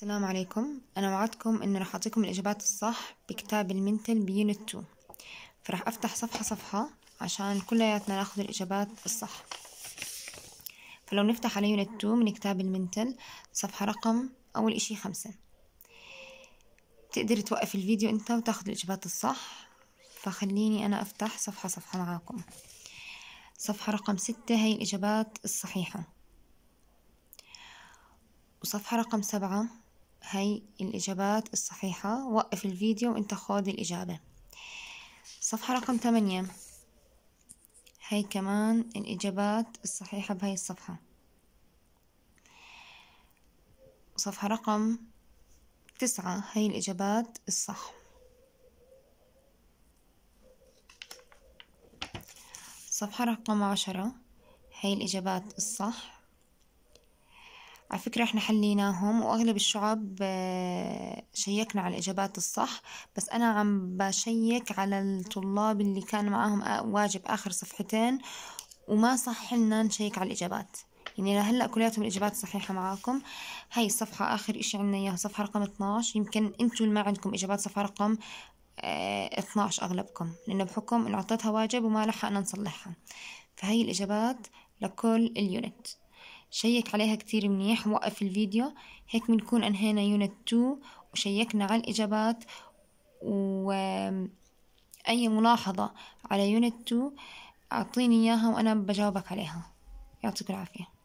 السلام عليكم أنا وعدتكم أني راح أعطيكم الإجابات الصح بكتاب المنتل بيونت 2 فراح أفتح صفحة صفحة عشان كلياتنا ناخذ الإجابات الصح فلو نفتح على يونت 2 من كتاب المنتل صفحة رقم أول إشي خمسة تقدر توقف الفيديو أنت وتاخذ الإجابات الصح فخليني أنا أفتح صفحة صفحة معاكم صفحة رقم ستة هي الإجابات الصحيحة وصفحة رقم سبعة هاي الإجابات الصحيحة وقف الفيديو وانت خذ الإجابة صفحة رقم تمانية هاي كمان الإجابات الصحيحة بهاي الصفحة صفحة رقم تسعة هاي الإجابات الصح صفحة رقم عشرة هاي الإجابات الصح على فكرة احنا حليناهم واغلب الشعب آه، شيكنا على الاجابات الصح بس انا عم بشيك على الطلاب اللي كان معاهم آه، واجب اخر صفحتين وما صح لنا نشيك على الاجابات يعني لهلا كلياتهم الاجابات صحيحه معاكم هاي الصفحه اخر اشي عنا اياها صفحه رقم 12 يمكن انتم اللي ما عندكم اجابات صفحه رقم 12 آه، اغلبكم لانه بحكم انه اعطيتها واجب وما لحقنا نصلحها فهي الاجابات لكل اليونت شيك عليها كتير منيح ووقف الفيديو هيك بنكون انهينا يونت 2 وشيكنا على الإجابات وأي ملاحظة على يونت 2 أعطيني إياها وأنا بجاوبك عليها يعطيك العافية